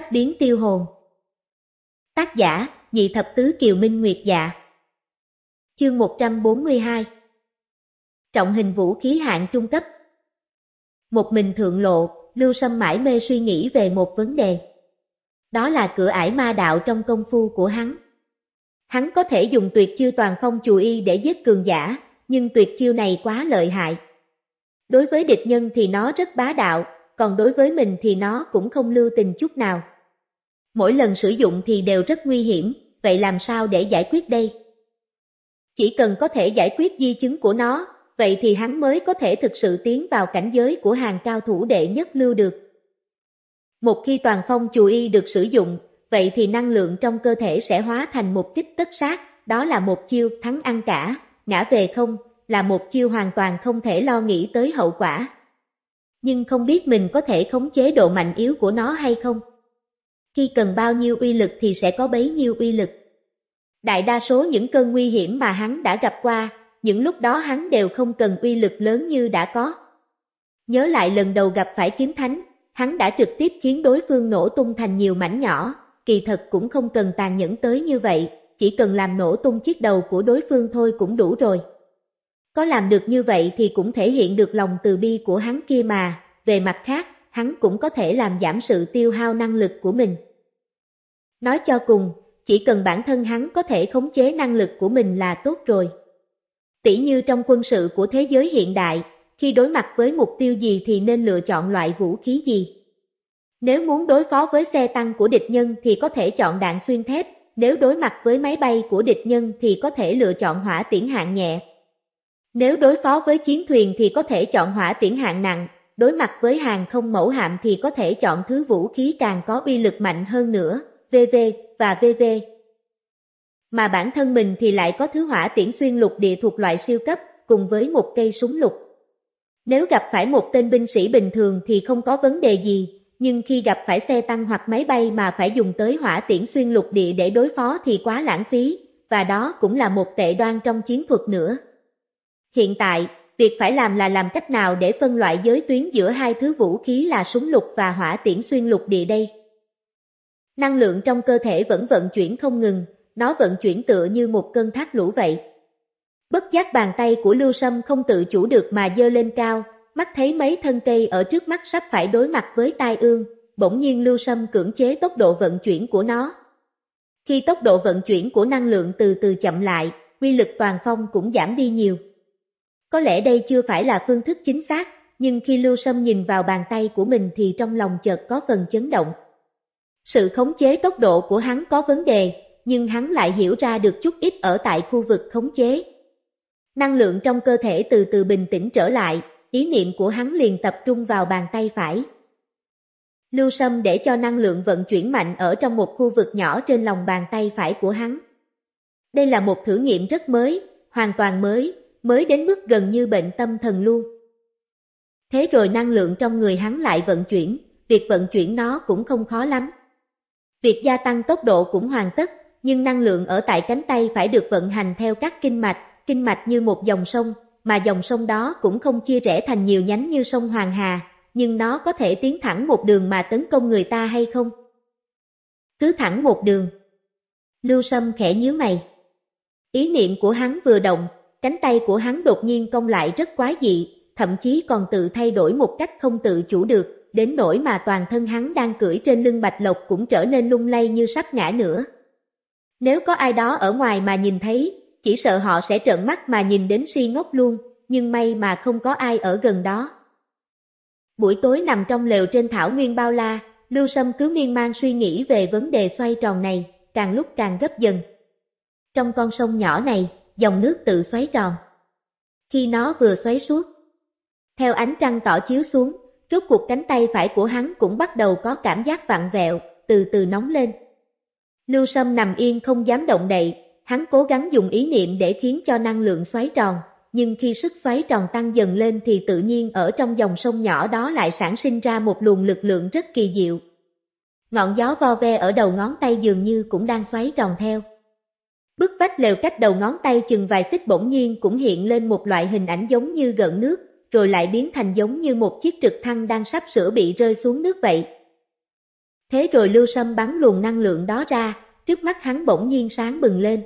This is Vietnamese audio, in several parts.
bách biến tiêu hồn. Tác giả, Nhị Thập Tứ Kiều Minh Nguyệt Dạ Chương 142 Trọng hình vũ khí hạng trung cấp Một mình thượng lộ, Lưu Sâm mãi mê suy nghĩ về một vấn đề. Đó là cửa ải ma đạo trong công phu của hắn. Hắn có thể dùng tuyệt chiêu toàn phong chù y để giết cường giả, nhưng tuyệt chiêu này quá lợi hại. Đối với địch nhân thì nó rất bá đạo, còn đối với mình thì nó cũng không lưu tình chút nào. Mỗi lần sử dụng thì đều rất nguy hiểm, vậy làm sao để giải quyết đây? Chỉ cần có thể giải quyết di chứng của nó, vậy thì hắn mới có thể thực sự tiến vào cảnh giới của hàng cao thủ đệ nhất lưu được. Một khi toàn phong chù y được sử dụng, vậy thì năng lượng trong cơ thể sẽ hóa thành một kích tất sát, đó là một chiêu thắng ăn cả, ngã về không, là một chiêu hoàn toàn không thể lo nghĩ tới hậu quả nhưng không biết mình có thể khống chế độ mạnh yếu của nó hay không. Khi cần bao nhiêu uy lực thì sẽ có bấy nhiêu uy lực. Đại đa số những cơn nguy hiểm mà hắn đã gặp qua, những lúc đó hắn đều không cần uy lực lớn như đã có. Nhớ lại lần đầu gặp phải kiếm thánh, hắn đã trực tiếp khiến đối phương nổ tung thành nhiều mảnh nhỏ, kỳ thật cũng không cần tàn nhẫn tới như vậy, chỉ cần làm nổ tung chiếc đầu của đối phương thôi cũng đủ rồi. Có làm được như vậy thì cũng thể hiện được lòng từ bi của hắn kia mà, về mặt khác, hắn cũng có thể làm giảm sự tiêu hao năng lực của mình. Nói cho cùng, chỉ cần bản thân hắn có thể khống chế năng lực của mình là tốt rồi. Tỷ như trong quân sự của thế giới hiện đại, khi đối mặt với mục tiêu gì thì nên lựa chọn loại vũ khí gì. Nếu muốn đối phó với xe tăng của địch nhân thì có thể chọn đạn xuyên thép, nếu đối mặt với máy bay của địch nhân thì có thể lựa chọn hỏa tiễn hạng nhẹ, nếu đối phó với chiến thuyền thì có thể chọn hỏa tiễn hạng nặng, đối mặt với hàng không mẫu hạm thì có thể chọn thứ vũ khí càng có uy lực mạnh hơn nữa, VV và VV. Mà bản thân mình thì lại có thứ hỏa tiễn xuyên lục địa thuộc loại siêu cấp, cùng với một cây súng lục. Nếu gặp phải một tên binh sĩ bình thường thì không có vấn đề gì, nhưng khi gặp phải xe tăng hoặc máy bay mà phải dùng tới hỏa tiễn xuyên lục địa để đối phó thì quá lãng phí, và đó cũng là một tệ đoan trong chiến thuật nữa. Hiện tại, việc phải làm là làm cách nào để phân loại giới tuyến giữa hai thứ vũ khí là súng lục và hỏa tiễn xuyên lục địa đây. Năng lượng trong cơ thể vẫn vận chuyển không ngừng, nó vận chuyển tựa như một cơn thác lũ vậy. Bất giác bàn tay của Lưu Sâm không tự chủ được mà dơ lên cao, mắt thấy mấy thân cây ở trước mắt sắp phải đối mặt với tai ương, bỗng nhiên Lưu Sâm cưỡng chế tốc độ vận chuyển của nó. Khi tốc độ vận chuyển của năng lượng từ từ chậm lại, quy lực toàn phong cũng giảm đi nhiều. Có lẽ đây chưa phải là phương thức chính xác, nhưng khi Lưu Sâm nhìn vào bàn tay của mình thì trong lòng chợt có phần chấn động. Sự khống chế tốc độ của hắn có vấn đề, nhưng hắn lại hiểu ra được chút ít ở tại khu vực khống chế. Năng lượng trong cơ thể từ từ bình tĩnh trở lại, ý niệm của hắn liền tập trung vào bàn tay phải. Lưu Sâm để cho năng lượng vận chuyển mạnh ở trong một khu vực nhỏ trên lòng bàn tay phải của hắn. Đây là một thử nghiệm rất mới, hoàn toàn mới, mới đến mức gần như bệnh tâm thần luôn. Thế rồi năng lượng trong người hắn lại vận chuyển, việc vận chuyển nó cũng không khó lắm. Việc gia tăng tốc độ cũng hoàn tất, nhưng năng lượng ở tại cánh tay phải được vận hành theo các kinh mạch, kinh mạch như một dòng sông, mà dòng sông đó cũng không chia rẽ thành nhiều nhánh như sông Hoàng Hà, nhưng nó có thể tiến thẳng một đường mà tấn công người ta hay không? Cứ thẳng một đường. Lưu Sâm khẽ nhíu mày. Ý niệm của hắn vừa động, cánh tay của hắn đột nhiên cong lại rất quái dị, thậm chí còn tự thay đổi một cách không tự chủ được, đến nỗi mà toàn thân hắn đang cưỡi trên lưng bạch lộc cũng trở nên lung lay như sắp ngã nữa. Nếu có ai đó ở ngoài mà nhìn thấy, chỉ sợ họ sẽ trợn mắt mà nhìn đến si ngốc luôn, nhưng may mà không có ai ở gần đó. Buổi tối nằm trong lều trên thảo nguyên bao la, Lưu Sâm cứ miên man suy nghĩ về vấn đề xoay tròn này, càng lúc càng gấp dần. Trong con sông nhỏ này, dòng nước tự xoáy tròn. Khi nó vừa xoáy suốt, theo ánh trăng tỏ chiếu xuống, rốt cuộc cánh tay phải của hắn cũng bắt đầu có cảm giác vặn vẹo, từ từ nóng lên. Lưu Sâm nằm yên không dám động đậy, hắn cố gắng dùng ý niệm để khiến cho năng lượng xoáy tròn, nhưng khi sức xoáy tròn tăng dần lên thì tự nhiên ở trong dòng sông nhỏ đó lại sản sinh ra một luồng lực lượng rất kỳ diệu. Ngọn gió vo ve ở đầu ngón tay dường như cũng đang xoáy tròn theo. Bức vách lều cách đầu ngón tay chừng vài xích bỗng nhiên cũng hiện lên một loại hình ảnh giống như gợn nước, rồi lại biến thành giống như một chiếc trực thăng đang sắp sửa bị rơi xuống nước vậy. Thế rồi Lưu Sâm bắn luồng năng lượng đó ra, trước mắt hắn bỗng nhiên sáng bừng lên.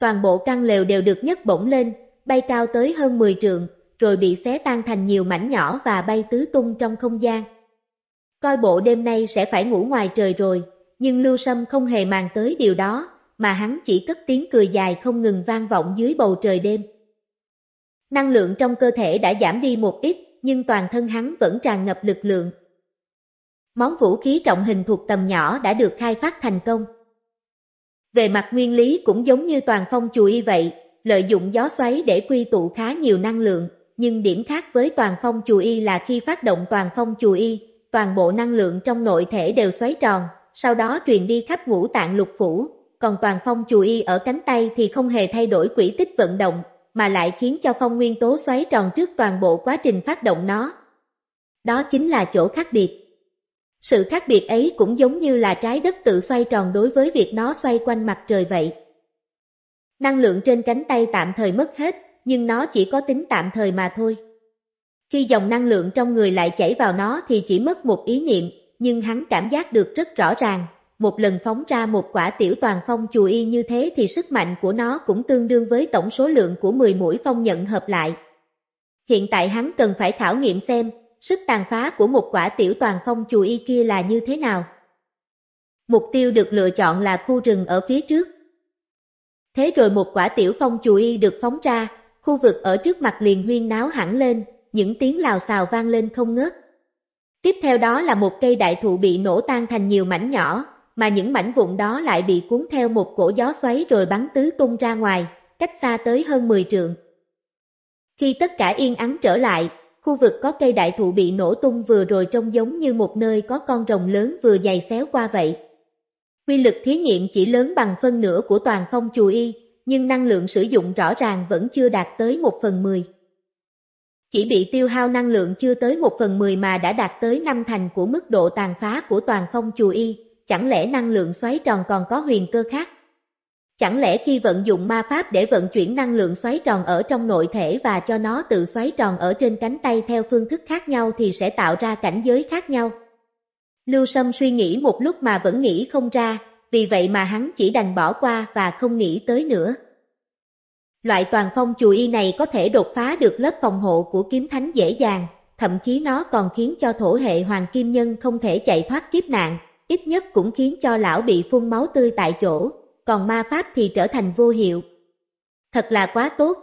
Toàn bộ căn lều đều được nhấc bổng lên, bay cao tới hơn 10 trượng, rồi bị xé tan thành nhiều mảnh nhỏ và bay tứ tung trong không gian. Coi bộ đêm nay sẽ phải ngủ ngoài trời rồi, nhưng Lưu Sâm không hề màng tới điều đó, mà hắn chỉ cất tiếng cười dài không ngừng vang vọng dưới bầu trời đêm. Năng lượng trong cơ thể đã giảm đi một ít, nhưng toàn thân hắn vẫn tràn ngập lực lượng. Món vũ khí trọng hình thuộc tầm nhỏ đã được khai phát thành công. Về mặt nguyên lý cũng giống như toàn phong chùy vậy, lợi dụng gió xoáy để quy tụ khá nhiều năng lượng, nhưng điểm khác với toàn phong y là khi phát động toàn phong y, toàn bộ năng lượng trong nội thể đều xoáy tròn, sau đó truyền đi khắp ngũ tạng lục phủ, còn toàn phong chù y ở cánh tay thì không hề thay đổi quỹ tích vận động, mà lại khiến cho phong nguyên tố xoáy tròn trước toàn bộ quá trình phát động nó. Đó chính là chỗ khác biệt. Sự khác biệt ấy cũng giống như là trái đất tự xoay tròn đối với việc nó xoay quanh mặt trời vậy. Năng lượng trên cánh tay tạm thời mất hết, nhưng nó chỉ có tính tạm thời mà thôi. Khi dòng năng lượng trong người lại chảy vào nó thì chỉ mất một ý niệm, nhưng hắn cảm giác được rất rõ ràng, một lần phóng ra một quả tiểu toàn phong chùa y như thế thì sức mạnh của nó cũng tương đương với tổng số lượng của 10 mũi phong nhận hợp lại. Hiện tại hắn cần phải khảo nghiệm xem, sức tàn phá của một quả tiểu toàn phong chùa y kia là như thế nào. Mục tiêu được lựa chọn là khu rừng ở phía trước. Thế rồi một quả tiểu phong chùa y được phóng ra, khu vực ở trước mặt liền huyên náo hẳn lên, những tiếng lào xào vang lên không ngớt. Tiếp theo đó là một cây đại thụ bị nổ tan thành nhiều mảnh nhỏ, mà những mảnh vụn đó lại bị cuốn theo một cổ gió xoáy rồi bắn tứ tung ra ngoài, cách xa tới hơn 10 trượng. Khi tất cả yên ắng trở lại, khu vực có cây đại thụ bị nổ tung vừa rồi trông giống như một nơi có con rồng lớn vừa dày xéo qua vậy. Quy lực thí nghiệm chỉ lớn bằng phân nửa của toàn phong chùa y, nhưng năng lượng sử dụng rõ ràng vẫn chưa đạt tới một phần mười. Chỉ bị tiêu hao năng lượng chưa tới một phần mười mà đã đạt tới năm thành của mức độ tàn phá của toàn phong chùa y, chẳng lẽ năng lượng xoáy tròn còn có huyền cơ khác? Chẳng lẽ khi vận dụng ma pháp để vận chuyển năng lượng xoáy tròn ở trong nội thể và cho nó tự xoáy tròn ở trên cánh tay theo phương thức khác nhau thì sẽ tạo ra cảnh giới khác nhau? Lưu Sâm suy nghĩ một lúc mà vẫn nghĩ không ra, vì vậy mà hắn chỉ đành bỏ qua và không nghĩ tới nữa. Loại toàn phong chùi y này có thể đột phá được lớp phòng hộ của kiếm thánh dễ dàng, thậm chí nó còn khiến cho thổ hệ hoàng kim nhân không thể chạy thoát kiếp nạn, ít nhất cũng khiến cho lão bị phun máu tươi tại chỗ, còn ma pháp thì trở thành vô hiệu. Thật là quá tốt.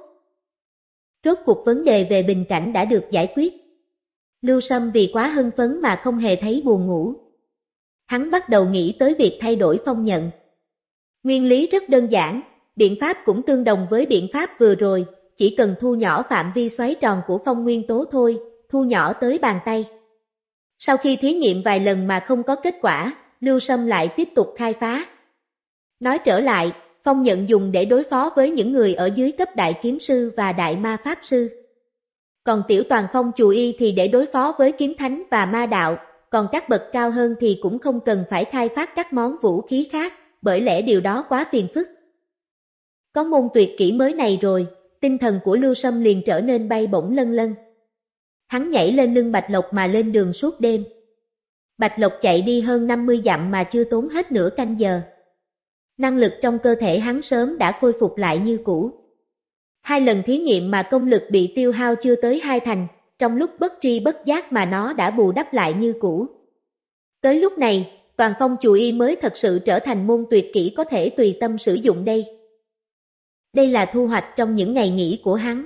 Rốt cuộc vấn đề về bình cảnh đã được giải quyết. Lưu Sâm vì quá hưng phấn mà không hề thấy buồn ngủ. Hắn bắt đầu nghĩ tới việc thay đổi phong nhận. Nguyên lý rất đơn giản, biện pháp cũng tương đồng với biện pháp vừa rồi, chỉ cần thu nhỏ phạm vi xoáy tròn của phong nguyên tố thôi, thu nhỏ tới bàn tay. Sau khi thí nghiệm vài lần mà không có kết quả, Lưu Sâm lại tiếp tục khai phá. Nói trở lại, phong nhận dùng để đối phó với những người ở dưới cấp đại kiếm sư và đại ma pháp sư. Còn tiểu toàn phong chù y thì để đối phó với kiếm thánh và ma đạo, còn các bậc cao hơn thì cũng không cần phải khai phát các món vũ khí khác, bởi lẽ điều đó quá phiền phức. Có môn tuyệt kỹ mới này rồi, tinh thần của Lưu Sâm liền trở nên bay bổng lân lân. Hắn nhảy lên lưng Bạch Lộc mà lên đường suốt đêm. Bạch Lộc chạy đi hơn 50 dặm mà chưa tốn hết nửa canh giờ. Năng lực trong cơ thể hắn sớm đã khôi phục lại như cũ. Hai lần thí nghiệm mà công lực bị tiêu hao chưa tới hai thành, trong lúc bất tri bất giác mà nó đã bù đắp lại như cũ. Tới lúc này, toàn phong chùa y mới thật sự trở thành môn tuyệt kỹ có thể tùy tâm sử dụng đây. Đây là thu hoạch trong những ngày nghỉ của hắn.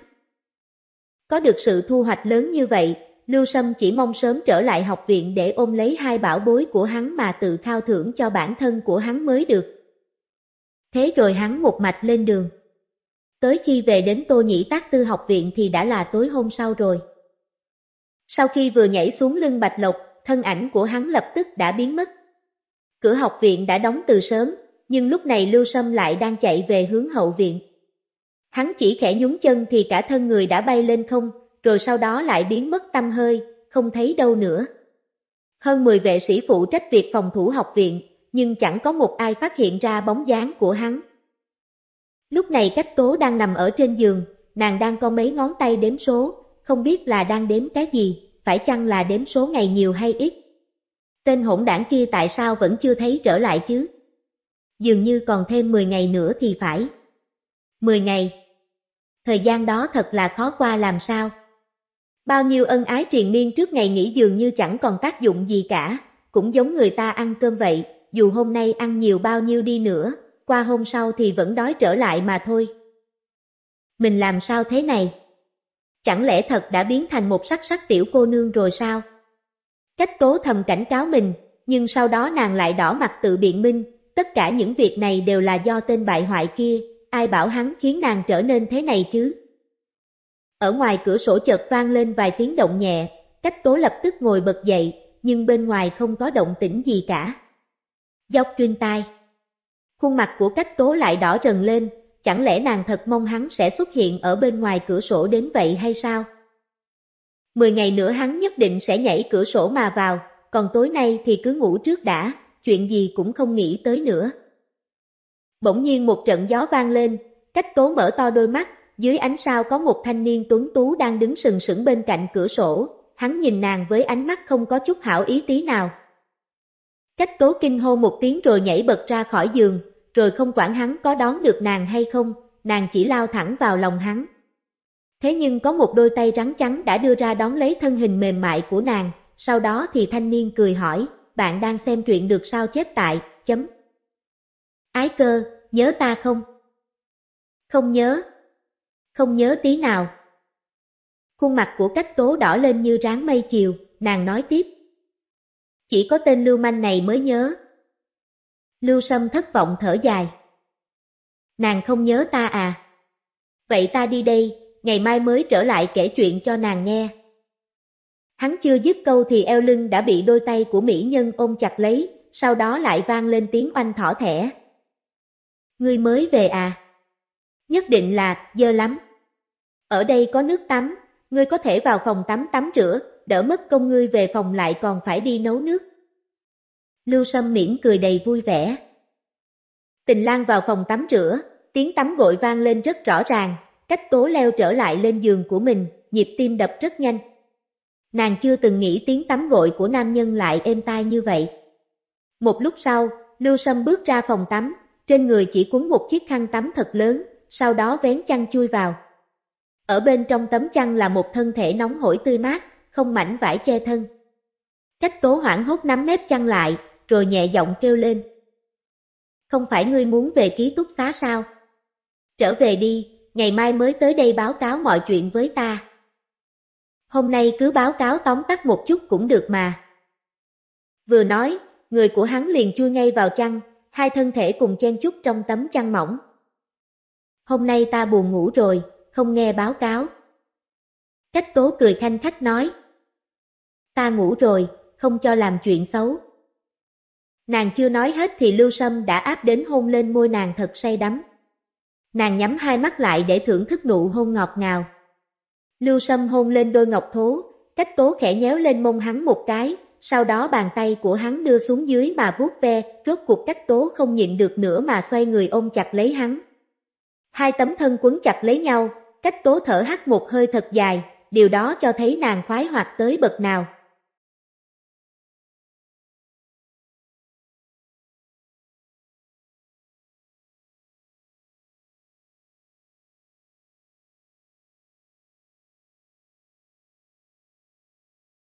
Có được sự thu hoạch lớn như vậy, Lưu Sâm chỉ mong sớm trở lại học viện để ôm lấy hai bảo bối của hắn mà tự khao thưởng cho bản thân của hắn mới được. Thế rồi hắn một mạch lên đường. Tới khi về đến Tô Nhĩ Tác Tư học viện thì đã là tối hôm sau rồi. Sau khi vừa nhảy xuống lưng Bạch Lộc, thân ảnh của hắn lập tức đã biến mất. Cửa học viện đã đóng từ sớm, nhưng lúc này Lưu Sâm lại đang chạy về hướng hậu viện. Hắn chỉ khẽ nhún chân thì cả thân người đã bay lên không, rồi sau đó lại biến mất tâm hơi, không thấy đâu nữa. Hơn 10 vệ sĩ phụ trách việc phòng thủ học viện, nhưng chẳng có một ai phát hiện ra bóng dáng của hắn. Lúc này cách tố đang nằm ở trên giường, nàng đang có mấy ngón tay đếm số, không biết là đang đếm cái gì, phải chăng là đếm số ngày nhiều hay ít. Tên hỗn đảng kia tại sao vẫn chưa thấy trở lại chứ? Dường như còn thêm 10 ngày nữa thì phải. 10 ngày thời gian đó thật là khó qua làm sao. Bao nhiêu ân ái truyền miên trước ngày nghỉ dường như chẳng còn tác dụng gì cả, cũng giống người ta ăn cơm vậy, dù hôm nay ăn nhiều bao nhiêu đi nữa, qua hôm sau thì vẫn đói trở lại mà thôi. Mình làm sao thế này? Chẳng lẽ thật đã biến thành một sắc sắc tiểu cô nương rồi sao? Cách tố thầm cảnh cáo mình, nhưng sau đó nàng lại đỏ mặt tự biện minh, tất cả những việc này đều là do tên bại hoại kia, ai bảo hắn khiến nàng trở nên thế này chứ? Ở ngoài cửa sổ chợt vang lên vài tiếng động nhẹ, cách tố lập tức ngồi bật dậy, nhưng bên ngoài không có động tĩnh gì cả. Dốc chuyên tai. Khuôn mặt của cách tố lại đỏ rần lên, chẳng lẽ nàng thật mong hắn sẽ xuất hiện ở bên ngoài cửa sổ đến vậy hay sao? Mười ngày nữa hắn nhất định sẽ nhảy cửa sổ mà vào, còn tối nay thì cứ ngủ trước đã, chuyện gì cũng không nghĩ tới nữa. Bỗng nhiên một trận gió vang lên, cách cố mở to đôi mắt, dưới ánh sao có một thanh niên tuấn tú đang đứng sừng sững bên cạnh cửa sổ, hắn nhìn nàng với ánh mắt không có chút hảo ý tí nào. Cách cố kinh hô một tiếng rồi nhảy bật ra khỏi giường, rồi không quản hắn có đón được nàng hay không, nàng chỉ lao thẳng vào lòng hắn. Thế nhưng có một đôi tay rắn trắng đã đưa ra đón lấy thân hình mềm mại của nàng, sau đó thì thanh niên cười hỏi, bạn đang xem truyện được sao chết tại, chấm. Ái cơ, nhớ ta không? Không nhớ. Không nhớ tí nào. Khuôn mặt của cách tố đỏ lên như ráng mây chiều, nàng nói tiếp. Chỉ có tên lưu manh này mới nhớ. Lưu Sâm thất vọng thở dài. Nàng không nhớ ta à? Vậy ta đi đây, ngày mai mới trở lại kể chuyện cho nàng nghe. Hắn chưa dứt câu thì eo lưng đã bị đôi tay của mỹ nhân ôm chặt lấy, sau đó lại vang lên tiếng oanh thỏ thẻ. Ngươi mới về à? Nhất định là dơ lắm. Ở đây có nước tắm, ngươi có thể vào phòng tắm tắm rửa, đỡ mất công ngươi về phòng lại còn phải đi nấu nước. Lưu Sâm miễn cười đầy vui vẻ. Tình Lan vào phòng tắm rửa, tiếng tắm gội vang lên rất rõ ràng, cách tố leo trở lại lên giường của mình, nhịp tim đập rất nhanh. Nàng chưa từng nghĩ tiếng tắm gội của nam nhân lại êm tai như vậy. Một lúc sau, Lưu Sâm bước ra phòng tắm, trên người chỉ cuốn một chiếc khăn tắm thật lớn, sau đó vén chăn chui vào. Ở bên trong tấm chăn là một thân thể nóng hổi tươi mát, không mảnh vải che thân. Cách tố hoảng hốt nắm mép chăn lại, rồi nhẹ giọng kêu lên. Không phải ngươi muốn về ký túc xá sao? Trở về đi, ngày mai mới tới đây báo cáo mọi chuyện với ta. Hôm nay cứ báo cáo tóm tắt một chút cũng được mà. Vừa nói, người của hắn liền chui ngay vào chăn, hai thân thể cùng chen chúc trong tấm chăn mỏng. Hôm nay ta buồn ngủ rồi, không nghe báo cáo. Cách tố cười khanh khách nói. Ta ngủ rồi, không cho làm chuyện xấu. Nàng chưa nói hết thì Lưu Sâm đã áp đến hôn lên môi nàng thật say đắm. Nàng nhắm hai mắt lại để thưởng thức nụ hôn ngọt ngào. Lưu Sâm hôn lên đôi ngọc thố, cách tố khẽ nhéo lên mông hắn một cái, sau đó bàn tay của hắn đưa xuống dưới mà vuốt ve, rốt cuộc cách tố không nhịn được nữa mà xoay người ôm chặt lấy hắn. Hai tấm thân quấn chặt lấy nhau, cách tố thở hắt một hơi thật dài, điều đó cho thấy nàng khoái hoạt tới bậc nào.